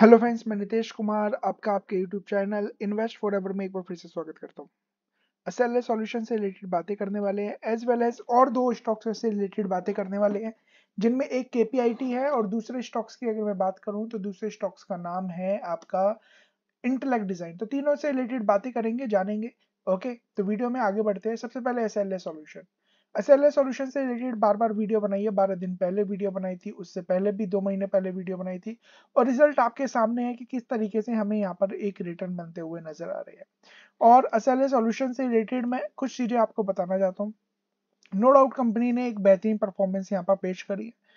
hello friends मैं नितेश कुमार आपका आपके YouTube channel invest forever में एक बार फिर से स्वागत करता हूँ एस एल सॉल्यूशन से रिलेटेड बातें करने वाले हैं एज वेल एज और दो स्टॉक्स से रिलेटेड बातें करने वाले हैं जिनमें एक के है और दूसरे स्टॉक्स की अगर मैं बात करूँ तो दूसरे स्टॉक्स का नाम है आपका इंटेलेक्ट डिज़ाइन तो तीनों से रिलेटेड बातें करेंगे जानेंगे ओके तो वीडियो में आगे बढ़ते हैं सबसे पहले S L solution SLA solution से रिलेटेड बार बार वीडियो बनाई है बारह दिन पहले वीडियो बनाई थी उससे पहले भी दो महीने पहले वीडियो बनाई थी और रिजल्ट आपके सामने है कि किस तरीके से हमें यहाँ पर एक रिटर्न बनते हुए नजर आ रहे हैं और एसएलए सॉल्यूशन से रिलेटेड मैं कुछ चीजें आपको बताना चाहता हूँ नो डाउट कंपनी ने एक बेहतरीन परफॉर्मेंस यहाँ पर पेश करी है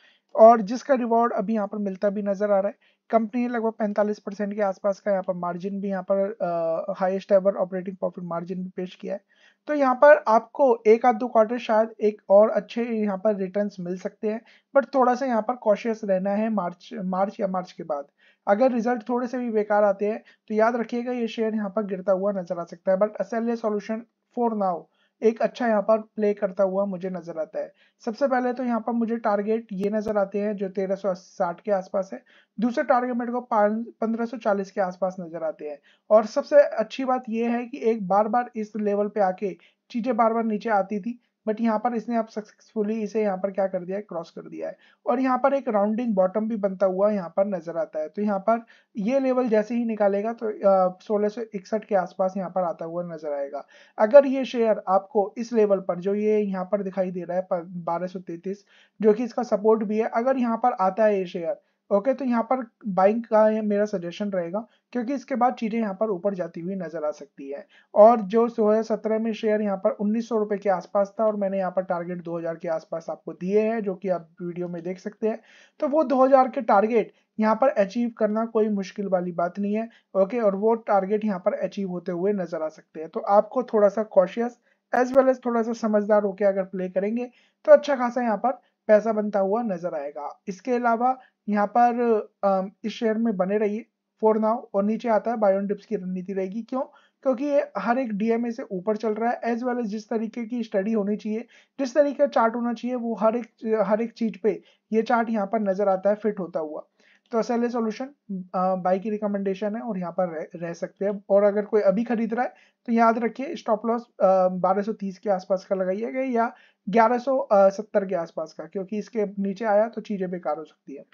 और जिसका रिवॉर्ड अभी यहाँ पर मिलता भी नजर आ रहा है कंपनी लगभग 45 परसेंट के आसपास का यहाँ पर मार्जिन भी यहाँ पर highest ever operating profit margin भी पेश किया है तो यहाँ पर आपको एक आध दो क्वार्टर शायद एक और अच्छे यहाँ पर रिटर्न्स मिल सकते हैं बट थोड़ा सा यहाँ पर कॉशियस रहना है मार्च मार्च या मार्च के बाद अगर रिजल्ट थोड़े से भी बेकार आते हैं तो याद रखिएगा ये शेयर यहाँ पर गिरता हुआ नजर आ सकता है but S L A solution for now एक अच्छा यहाँ पर प्ले करता हुआ मुझे नजर आता है सबसे पहले तो यहाँ पर मुझे टारगेट ये नजर आते हैं जो 1360 के आसपास है दूसरे टारगेट मेरे को 1540 के आसपास नजर आते हैं और सबसे अच्छी बात यह है कि एक बार बार इस लेवल पे आके चीज़ें बार बार नीचे आती थी बट यहाँ पर इसने आप सक्सेसफुली इसे यहाँ पर क्या कर दिया है क्रॉस कर दिया है और यहाँ पर एक राउंडिंग बॉटम भी बनता हुआ यहाँ पर नजर आता है तो यहाँ पर ये लेवल जैसे ही निकालेगा तो सोलह के आसपास यहाँ पर आता हुआ नजर आएगा अगर ये शेयर आपको इस लेवल पर जो ये यहाँ पर दिखाई दे रहा है बारह जो कि इसका सपोर्ट भी है अगर यहाँ पर आता है ये शेयर ओके तो यहाँ पर बाइंग का मेरा सजेशन रहेगा क्योंकि इसके बाद चीज़ें यहाँ पर ऊपर जाती हुई नजर आ सकती है और जो सत्रह में शेयर यहाँ पर उन्नीस सौ के आसपास था और मैंने यहाँ पर टारगेट 2000 के आसपास आपको दिए हैं जो कि आप वीडियो में देख सकते हैं तो वो 2000 के टारगेट यहाँ पर अचीव करना कोई मुश्किल वाली बात नहीं है ओके और वो टारगेट यहाँ पर अचीव होते हुए नजर आ सकते हैं तो आपको थोड़ा सा कॉशियस एज वेल एज थोड़ा सा समझदार होकर अगर प्ले करेंगे तो अच्छा खासा यहाँ पर पैसा बनता हुआ नजर आएगा इसके अलावा यहाँ पर इस शेयर में बने रहिए फोर नाउ और नीचे आता है बायोन डिप्स की रणनीति रहेगी क्यों क्योंकि ये हर एक डीएमए से ऊपर चल रहा है एज वेल एज जिस तरीके की स्टडी होनी चाहिए जिस तरीके का चार्ट होना चाहिए वो हर एक हर एक चीज पे ये चार्ट यहाँ पर नजर आता है फिट होता हुआ तो असल सॉल्यूशन बाई की रिकमेंडेशन है और यहाँ पर रह, रह सकते हैं और अगर कोई अभी खरीद रहा है तो याद रखिए स्टॉप लॉस बारह के आसपास का गए या ग्यारह के आसपास का क्योंकि इसके नीचे आया तो चीज़ें बेकार हो सकती है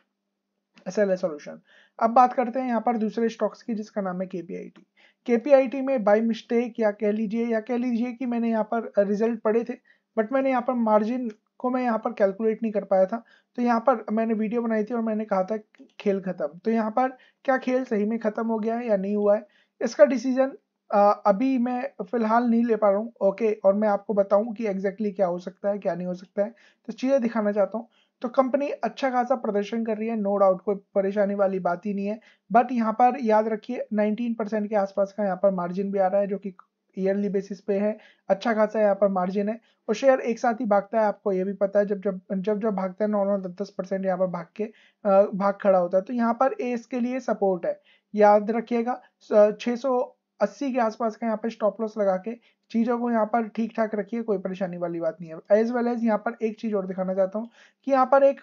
एस एल अब बात करते हैं यहाँ पर दूसरे स्टॉक्स की जिसका नाम है केपीआईटी केपीआईटी में बाई मिस्टेक या कह लीजिए या कह लीजिए कि मैंने यहाँ पर रिजल्ट पड़े थे बट मैंने यहाँ पर मार्जिन को मैं यहाँ पर कैलकुलेट नहीं कर पाया था तो यहाँ पर मैंने वीडियो बनाई थी और मैंने कहा था खेल खत्म तो यहाँ पर क्या खेल सही में खत्म हो गया है या नहीं हुआ है इसका डिसीजन अभी मैं फिलहाल नहीं ले पा रहा हूँ ओके और मैं आपको बताऊँ कि एग्जैक्टली exactly क्या हो सकता है क्या नहीं हो सकता है तो चीज़ें दिखाना चाहता हूँ तो कंपनी अच्छा खासा प्रदर्शन कर रही है नो डाउट कोई परेशानी वाली बात ही नहीं है बट यहाँ पर याद रखिए 19 परसेंट के आसपास का यहाँ पर मार्जिन भी आ रहा है जो कि ईयरली बेसिस पे है अच्छा खासा यहाँ पर मार्जिन है और शेयर एक साथ ही भागता है आपको ये भी पता है जब जब जब जब भागता है नॉर्मल दस परसेंट यहाँ पर भाग के भाग खड़ा होता है तो यहाँ पर इसके लिए सपोर्ट है याद रखिएगा 680 के आसपास का यहाँ पे स्टॉप लॉस लगा के चीज़ों को यहाँ पर ठीक ठाक रखिए कोई परेशानी वाली बात नहीं है एज वेल एज यहाँ पर एक चीज़ और दिखाना चाहता हूँ कि यहाँ पर एक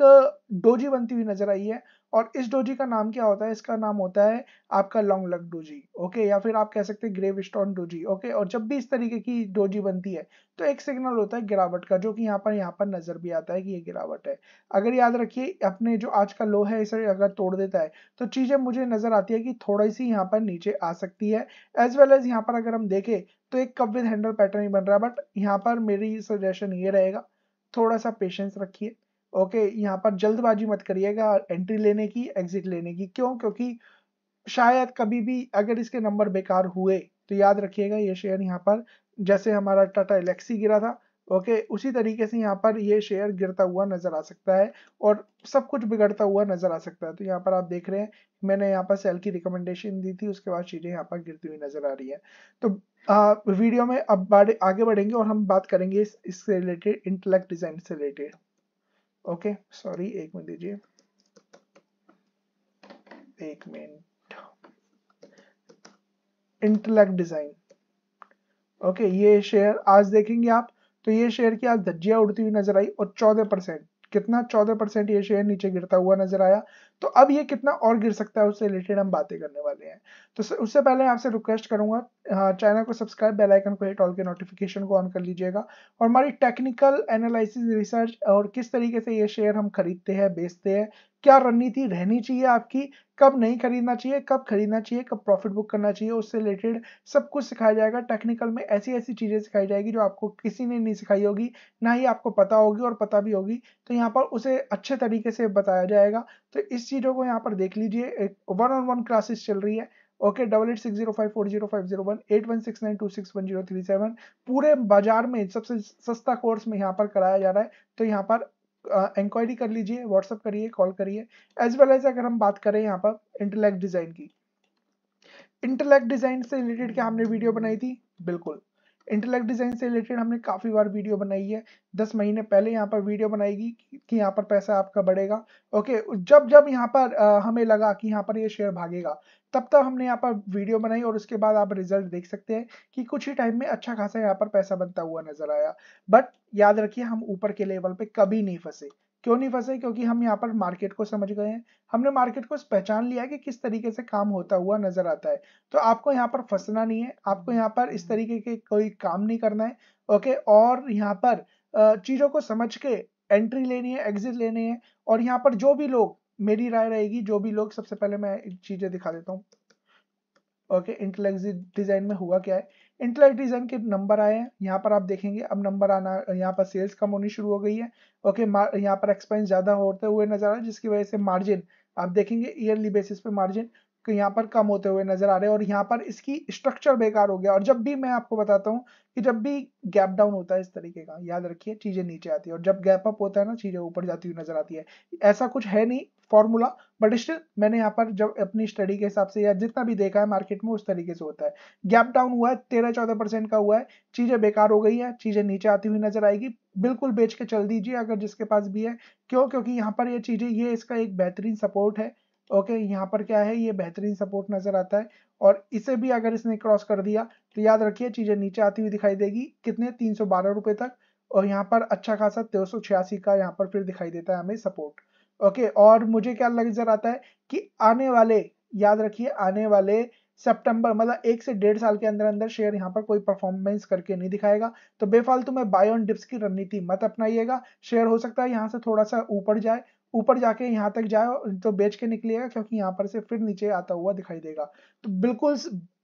डोजी बनती हुई नजर आई है और इस डोजी का नाम क्या होता है इसका नाम होता है आपका लॉन्ग लग डोजी ओके या फिर आप कह सकते हैं ग्रेव स्टोन डोजी ओके और जब भी इस तरीके की डोजी बनती है तो एक सिग्नल होता है गिरावट का जो कि यहाँ पर यहाँ पर नजर भी आता है कि ये गिरावट है अगर याद रखिए अपने जो आज का लो है इसे अगर तोड़ देता है तो चीजें मुझे नजर आती है कि थोड़ी सी यहाँ पर नीचे आ सकती है एज वेल एज यहाँ पर अगर हम देखें तो एक कब विद हैंडल पैटर्न ही बन रहा है बट यहाँ पर मेरी सजेशन ये रहेगा थोड़ा सा पेशेंस रखिए ओके यहाँ पर जल्दबाजी मत करिएगा एंट्री लेने की एग्जिट लेने की क्यों क्योंकि शायद कभी भी अगर इसके नंबर बेकार हुए तो याद रखिएगा ये शेयर यहाँ पर जैसे हमारा टाटा एलेक्सी गिरा था ओके उसी तरीके से यहाँ पर ये शेयर गिरता हुआ नजर आ सकता है और सब कुछ बिगड़ता हुआ नजर आ सकता है तो यहाँ पर आप देख रहे हैं मैंने यहाँ पर सेल की रिकमेंडेशन दी थी उसके बाद चीजें यहाँ पर गिरती हुई नजर आ रही है तो आ, वीडियो में अब आगे बढ़ेंगे और हम बात करेंगे इससे रिलेटेड इंटेलेक्ट डिजाइन से रिलेटेड ओके सॉरी एक मिनट दीजिए एक मिनट इंटलेक्ट डिजाइन ओके ये शेयर आज देखेंगे आप तो ये शेयर की आज धज्जिया उड़ती हुई नजर आई और चौदह परसेंट कितना चौदह परसेंट ये शेयर नीचे गिरता हुआ नजर आया तो अब ये कितना और गिर सकता है उससे रिलेटेड हम बातें करने वाले हैं तो उससे पहले आपसे रिक्वेस्ट करूंगा चैनल हाँ, को सब्सक्राइब बेल आइकन को हिट ऑल के नोटिफिकेशन को ऑन कर लीजिएगा और हमारी टेक्निकल एनालिसिस रिसर्च और किस तरीके से ये शेयर हम खरीदते हैं बेचते हैं क्या रणनीति रहनी चाहिए आपकी कब नहीं खरीदना चाहिए कब खरीदना चाहिए कब प्रॉफिट बुक करना चाहिए उससे रिलेटेड सब कुछ सिखाया जाएगा टेक्निकल में ऐसी ऐसी चीज़ें सिखाई जाएगी जो आपको किसी ने नहीं सिखाई होगी ना ही आपको पता होगी और पता भी होगी तो यहाँ पर उसे अच्छे तरीके से बताया जाएगा तो इस चीज़ों को यहाँ पर देख लीजिए एक वन ऑन वन क्लासेस चल रही है okay double eight six zero five four zero five zero one eight one six nine two six one zero three seven पूरे बाजार में सबसे सस्ता कोर्स में यहाँ पर कराया जा रहा है तो यहाँ पर इंक्वायरी कर लीजिए व्हाट्सअप करिए कॉल करिए एज वेल एज अगर हम बात करें यहाँ पर इंटरलेक्ट डिज़ाइन की इंटरलेक्ट डिज़ाइन से रिलेटेड क्या हमने वीडियो बनाई थी बिल्कुल इंटेलेक्ट डिज़ाइन से रिलेटेड हमने काफ़ी बार वीडियो बनाई है दस महीने पहले यहाँ पर वीडियो बनाएगी कि यहाँ पर पैसा आपका बढ़ेगा ओके जब जब यहाँ पर आ, हमें लगा कि यहाँ पर ये यह शेयर भागेगा तब तक हमने यहाँ पर वीडियो बनाई और उसके बाद आप रिजल्ट देख सकते हैं कि कुछ ही टाइम में अच्छा खासा यहाँ पर पैसा बनता हुआ नजर आया बट याद रखिए हम ऊपर के लेवल पे कभी नहीं फंसे क्यों नहीं फंसे क्योंकि हम यहाँ पर मार्केट को समझ गए हैं हमने मार्केट को पहचान लिया है कि किस तरीके से काम होता हुआ नजर आता है तो आपको यहाँ पर फंसना नहीं है आपको यहाँ पर इस तरीके के कोई काम नहीं करना है ओके और यहाँ पर चीज़ों को समझ के एंट्री लेनी है एग्जिट लेनी है और यहाँ पर जो भी लोग मेरी राय रहेगी जो भी लोग सबसे पहले मैं चीज़ें दिखा देता हूँ ओके इंटेल एग्जिट डिज़ाइन में हुआ क्या है इंटेलेक्ट रीजन के नंबर आए हैं यहाँ पर आप देखेंगे अब नंबर आना यहाँ पर सेल्स कम होनी शुरू हो गई है ओके यहाँ पर एक्सपेंस ज़्यादा होते हुए नजर आ रहा है जिसकी वजह से मार्जिन आप देखेंगे ईयरली बेसिस पे मार्जिन यहाँ पर कम होते हुए नजर आ रहे हैं और यहाँ पर इसकी स्ट्रक्चर बेकार हो गया और जब भी मैं आपको बताता हूँ कि जब भी गैप डाउन होता है इस तरीके का याद रखिए चीजें नीचे आती है और जब गैप अप होता है ना चीजें ऊपर जाती हुई नजर आती है ऐसा कुछ है नहीं फॉर्मूला बट स्टिल मैंने यहाँ पर जब अपनी स्टडी के हिसाब से या जितना भी देखा है मार्केट में उस तरीके से होता है गैप डाउन हुआ है तेरह चौदह परसेंट का हुआ है चीजें बेकार हो गई है चीजें नीचे आती हुई नजर आएगी बिल्कुल बेच के चल दीजिए अगर जिसके पास भी है क्यों क्योंकि यहाँ पर ये चीजें ये इसका एक बेहतरीन सपोर्ट है ओके okay, यहाँ पर क्या है ये बेहतरीन सपोर्ट नजर आता है और इसे भी अगर इसने क्रॉस कर दिया तो याद रखिए चीजें नीचे आती हुई दिखाई देगी कितने तीन सौ बारह रुपए तक और यहाँ पर अच्छा खासा तेरह का यहाँ पर फिर दिखाई देता है हमें सपोर्ट ओके और मुझे क्या नजर आता है कि आने वाले याद रखिए आने वाले सितंबर मतलब एक से डेढ़ साल के अंदर अंदर शेयर यहाँ पर कोई परफॉर्मेंस करके नहीं दिखाएगा तो बेफालतू में बाय ऑन डिप्स की रणनीति मत अपनाइएगा शेयर हो सकता है यहाँ से थोड़ा सा ऊपर जाए ऊपर जाके यहाँ तक जाए तो बेच के निकलेगा क्योंकि यहाँ पर से फिर नीचे आता हुआ दिखाई देगा तो बिल्कुल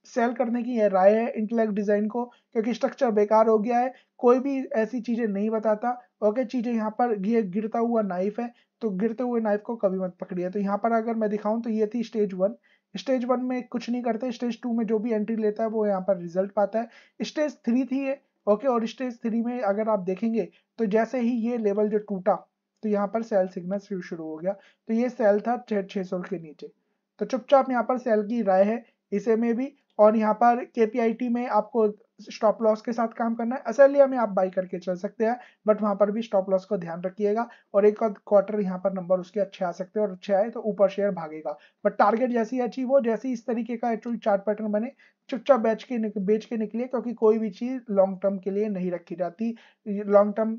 सेल करने की यह राय है इंटेलेक्ट डिज़ाइन को क्योंकि स्ट्रक्चर बेकार हो गया है कोई भी ऐसी चीज़ें नहीं बताता ओके चीज़ें यहाँ पर ये गिरता हुआ नाइफ है तो गिरते हुए नाइफ को कभी मत पकड़िए तो यहाँ पर अगर मैं दिखाऊँ तो ये थी स्टेज वन स्टेज वन में कुछ नहीं करते स्टेज टू में जो भी एंट्री लेता है वो यहाँ पर रिजल्ट पाता है स्टेज थ्री थी ये ओके और स्टेज थ्री में अगर आप देखेंगे तो जैसे ही ये लेवल जो टूटा तो यहाँ पर सेल सिग्नल शुरू हो गया तो ये सेल था छः सौ के नीचे तो चुपचाप यहाँ पर सेल की राय है इसे में भी और यहाँ पर के में आपको स्टॉप लॉस के साथ काम करना है असल में आप बाई करके चल सकते हैं बट वहाँ पर भी स्टॉप लॉस को ध्यान रखिएगा और एक क्वार्टर यहाँ पर नंबर उसके अच्छे आ सकते हैं और अच्छे आए तो ऊपर शेयर भागेगा बट टारगेट जैसी अच्छी वो जैसी इस तरीके का एक्चुअली चार्ट पैटर्न बने चुपचाप बेच के बेच के निकलिए क्योंकि कोई भी चीज़ लॉन्ग टर्म के लिए नहीं रखी जाती लॉन्ग टर्म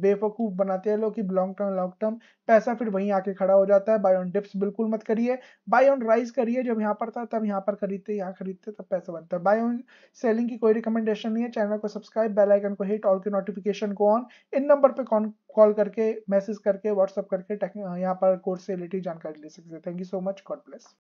बेवकूफ़ बनाते हैं लोग कि लॉन्ग टर्म लॉन्ग टर्म पैसा फिर वहीं आके खड़ा हो जाता है बाय ऑन डिप्स बिल्कुल मत करिए बाय ऑन राइज करिए जब यहाँ पर था तब यहाँ पर खरीदते यहाँ खरीदते तब पैसा बनता है बाय ऑन सेलिंग की कोई रिकमेंडेशन नहीं है चैनल को सब्सक्राइब बेल आइकन को हिट ऑल के नोटिफिकेशन को ऑन इन नंबर पर कॉन कॉल करके मैसेज करके व्हाट्सअप करके यहाँ पर कोर्स से रिलेटेड जानकारी ले सकते हैं thank you so much God bless